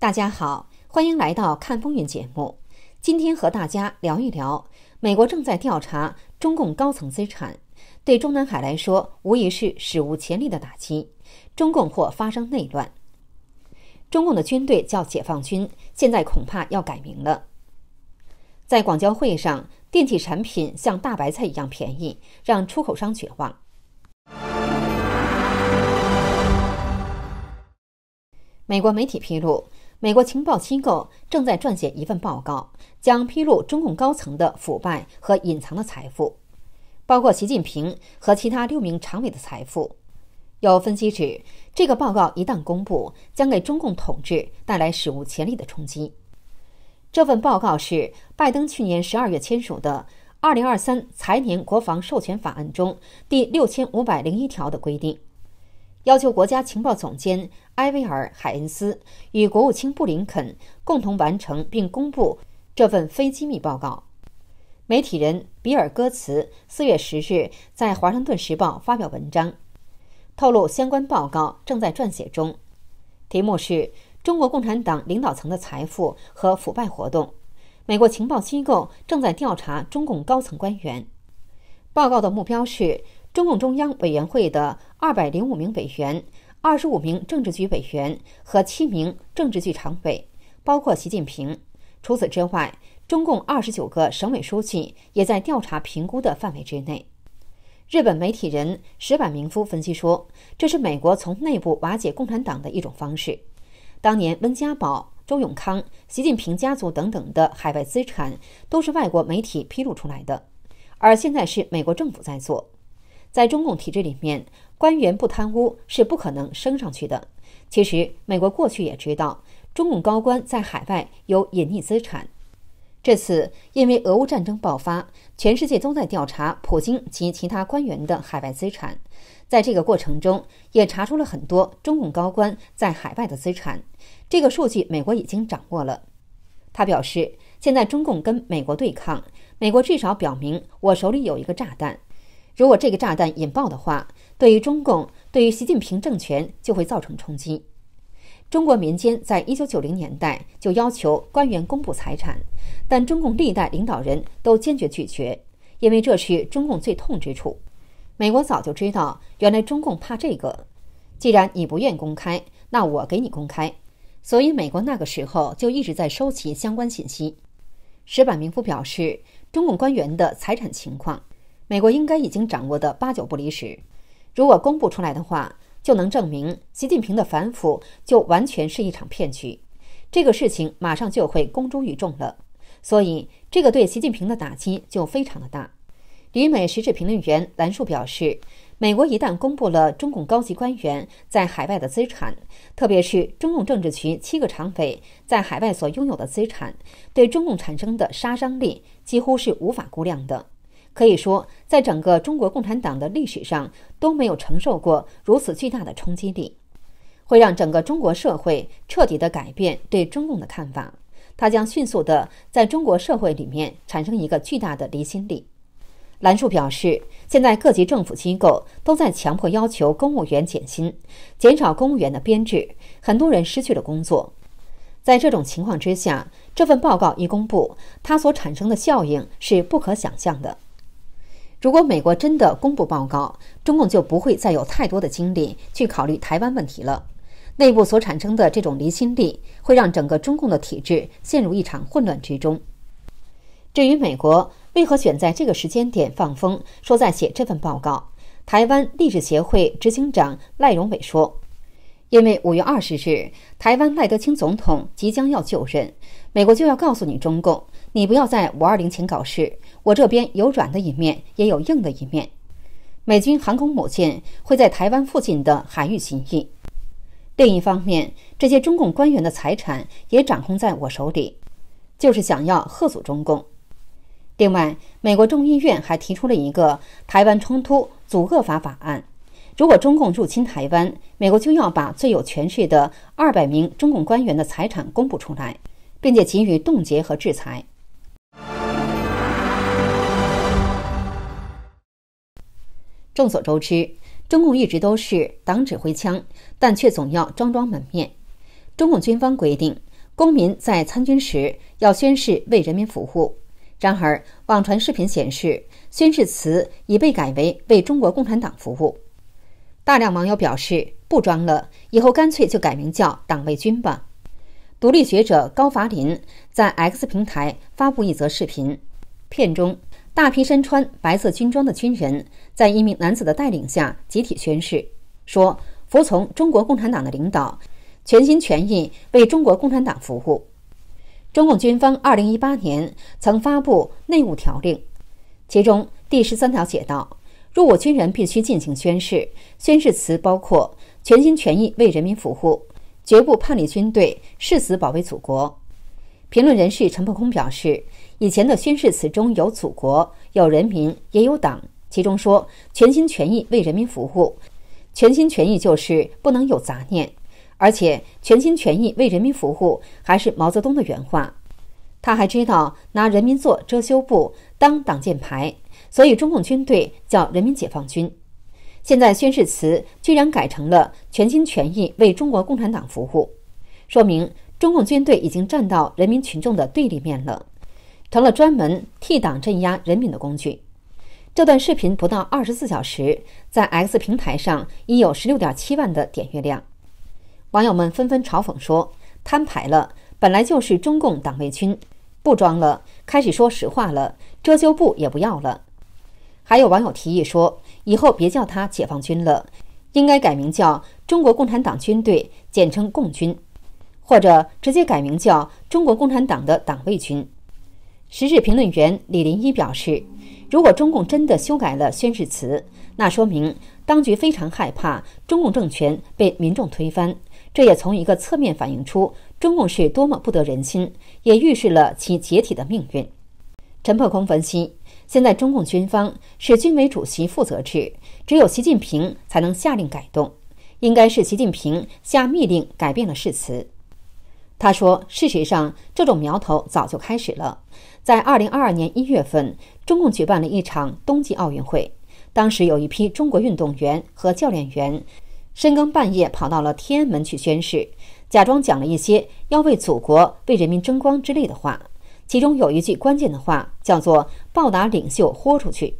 大家好，欢迎来到看风云节目。今天和大家聊一聊，美国正在调查中共高层资产，对中南海来说无疑是史无前例的打击。中共或发生内乱，中共的军队叫解放军，现在恐怕要改名了。在广交会上，电器产品像大白菜一样便宜，让出口商绝望。美国媒体披露。美国情报机构正在撰写一份报告，将披露中共高层的腐败和隐藏的财富，包括习近平和其他六名常委的财富。有分析指，这个报告一旦公布，将给中共统治带来史无前例的冲击。这份报告是拜登去年十二月签署的《二零二三财年国防授权法案》中第六千五百零一条的规定。要求国家情报总监埃维尔·海恩斯与国务卿布林肯共同完成并公布这份非机密报告。媒体人比尔·戈茨四月十日在《华盛顿时报》发表文章，透露相关报告正在撰写中，题目是《中国共产党领导层的财富和腐败活动》，美国情报机构正在调查中共高层官员。报告的目标是。中共中央委员会的二百零五名委员、二十五名政治局委员和七名政治局常委，包括习近平。除此之外，中共二十九个省委书记也在调查评估的范围之内。日本媒体人石板明夫分析说：“这是美国从内部瓦解共产党的一种方式。当年温家宝、周永康、习近平家族等等的海外资产都是外国媒体披露出来的，而现在是美国政府在做。”在中共体制里面，官员不贪污是不可能升上去的。其实，美国过去也知道中共高官在海外有隐匿资产。这次因为俄乌战争爆发，全世界都在调查普京及其他官员的海外资产。在这个过程中，也查出了很多中共高官在海外的资产。这个数据，美国已经掌握了。他表示，现在中共跟美国对抗，美国至少表明我手里有一个炸弹。如果这个炸弹引爆的话，对于中共、对于习近平政权就会造成冲击。中国民间在一九九零年代就要求官员公布财产，但中共历代领导人都坚决拒绝，因为这是中共最痛之处。美国早就知道，原来中共怕这个。既然你不愿公开，那我给你公开。所以美国那个时候就一直在收集相关信息。石板明夫表示，中共官员的财产情况。美国应该已经掌握的八九不离十，如果公布出来的话，就能证明习近平的反腐就完全是一场骗局。这个事情马上就会公诸于众了，所以这个对习近平的打击就非常的大。旅美时事评论员兰树表示，美国一旦公布了中共高级官员在海外的资产，特别是中共政治局七个常委在海外所拥有的资产，对中共产生的杀伤力几乎是无法估量的。可以说，在整个中国共产党的历史上都没有承受过如此巨大的冲击力，会让整个中国社会彻底的改变对中共的看法。它将迅速的在中国社会里面产生一个巨大的离心力。兰树表示，现在各级政府机构都在强迫要求公务员减薪，减少公务员的编制，很多人失去了工作。在这种情况之下，这份报告一公布，它所产生的效应是不可想象的。如果美国真的公布报告，中共就不会再有太多的精力去考虑台湾问题了。内部所产生的这种离心力，会让整个中共的体制陷入一场混乱之中。至于美国为何选在这个时间点放风，说在写这份报告，台湾历史协会执行长赖荣伟说：“因为五月二十日，台湾赖德清总统即将要就任，美国就要告诉你中共。”你不要在五二零前搞事。我这边有软的一面，也有硬的一面。美军航空母舰会在台湾附近的海域行役。另一方面，这些中共官员的财产也掌控在我手里，就是想要贺阻中共。另外，美国众议院还提出了一个“台湾冲突阻遏法”法案。如果中共入侵台湾，美国就要把最有权势的二百名中共官员的财产公布出来，并且给予冻结和制裁。众所周知，中共一直都是党指挥枪，但却总要装装门面。中共军方规定，公民在参军时要宣誓为人民服务。然而，网传视频显示，宣誓词已被改为为中国共产党服务。大量网友表示，不装了，以后干脆就改名叫党卫军吧。独立学者高伐林在 X 平台发布一则视频，片中。大批身穿白色军装的军人，在一名男子的带领下集体宣誓，说：“服从中国共产党的领导，全心全意为中国共产党服务。”中共军方2018年曾发布内务条令，其中第十三条写道：“入伍军人必须进行宣誓，宣誓词包括：全心全意为人民服务，绝不叛离军队，誓死保卫祖国。”评论人士陈破空表示，以前的宣誓词中有祖国、有人民，也有党，其中说“全心全意为人民服务”，全心全意就是不能有杂念，而且全心全意为人民服务还是毛泽东的原话。他还知道拿人民做遮羞布当挡箭牌，所以中共军队叫人民解放军。现在宣誓词居然改成了“全心全意为中国共产党服务”，说明。中共军队已经站到人民群众的对立面了，成了专门替党镇压人民的工具。这段视频不到二十四小时，在 X 平台上已有十六点七万的点阅量。网友们纷纷嘲讽说：“摊牌了，本来就是中共党卫军，不装了，开始说实话了，遮羞布也不要了。”还有网友提议说：“以后别叫他解放军了，应该改名叫中国共产党军队，简称共军。”或者直接改名叫“中国共产党的党卫军”。时事评论员李林一表示：“如果中共真的修改了宣誓词，那说明当局非常害怕中共政权被民众推翻。这也从一个侧面反映出中共是多么不得人心，也预示了其解体的命运。”陈破空分析：“现在中共军方是军委主席负责制，只有习近平才能下令改动，应该是习近平下密令改变了誓词。”他说：“事实上，这种苗头早就开始了。在二零二二年一月份，中共举办了一场冬季奥运会。当时有一批中国运动员和教练员，深更半夜跑到了天安门去宣誓，假装讲了一些要为祖国、为人民争光之类的话。其中有一句关键的话，叫做‘报答领袖，豁出去’。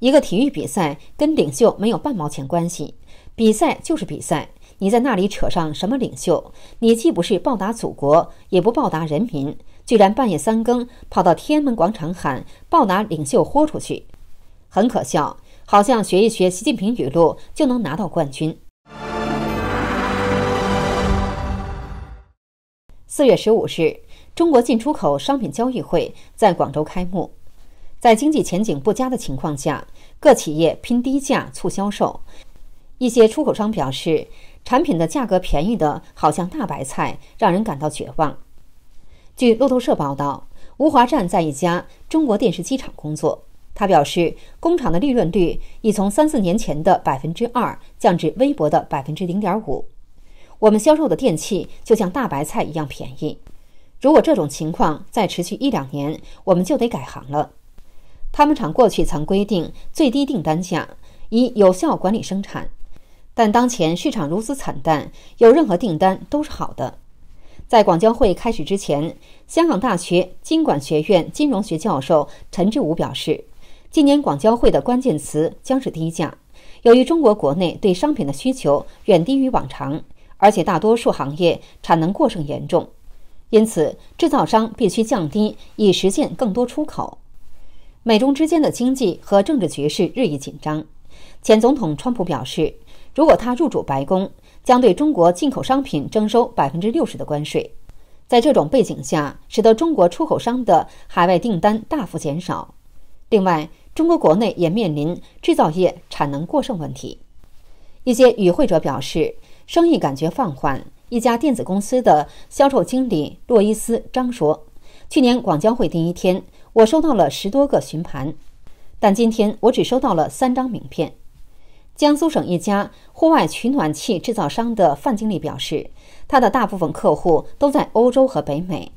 一个体育比赛跟领袖没有半毛钱关系，比赛就是比赛。”你在那里扯上什么领袖？你既不是报答祖国，也不报答人民，居然半夜三更跑到天安门广场喊报答领袖，豁出去，很可笑，好像学一学习近平语录就能拿到冠军。四月十五日，中国进出口商品交易会在广州开幕。在经济前景不佳的情况下，各企业拼低价促销售，一些出口商表示。产品的价格便宜的，好像大白菜，让人感到绝望。据路透社报道，吴华站在一家中国电视机厂工作。他表示，工厂的利润率已从三四年前的百分之二降至微薄的百分之零点五。我们销售的电器就像大白菜一样便宜。如果这种情况再持续一两年，我们就得改行了。他们厂过去曾规定最低订单价，以有效管理生产。但当前市场如此惨淡，有任何订单都是好的。在广交会开始之前，香港大学经管学院金融学教授陈志武表示，今年广交会的关键词将是低价。由于中国国内对商品的需求远低于往常，而且大多数行业产能过剩严重，因此制造商必须降低，以实现更多出口。美中之间的经济和政治局势日益紧张。前总统川普表示。如果他入主白宫，将对中国进口商品征收百分之六十的关税。在这种背景下，使得中国出口商的海外订单大幅减少。另外，中国国内也面临制造业产能过剩问题。一些与会者表示，生意感觉放缓。一家电子公司的销售经理洛伊斯·张说：“去年广交会第一天，我收到了十多个询盘，但今天我只收到了三张名片。”江苏省一家户外取暖器制造商的范经理表示，他的大部分客户都在欧洲和北美。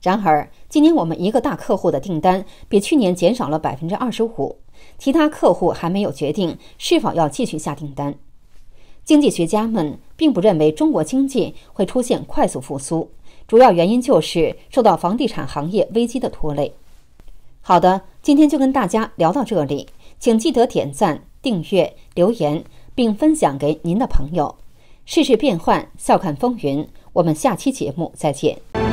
然而，今年我们一个大客户的订单比去年减少了百分之二十五，其他客户还没有决定是否要继续下订单。经济学家们并不认为中国经济会出现快速复苏，主要原因就是受到房地产行业危机的拖累。好的，今天就跟大家聊到这里，请记得点赞。订阅、留言，并分享给您的朋友。世事变幻，笑看风云。我们下期节目再见。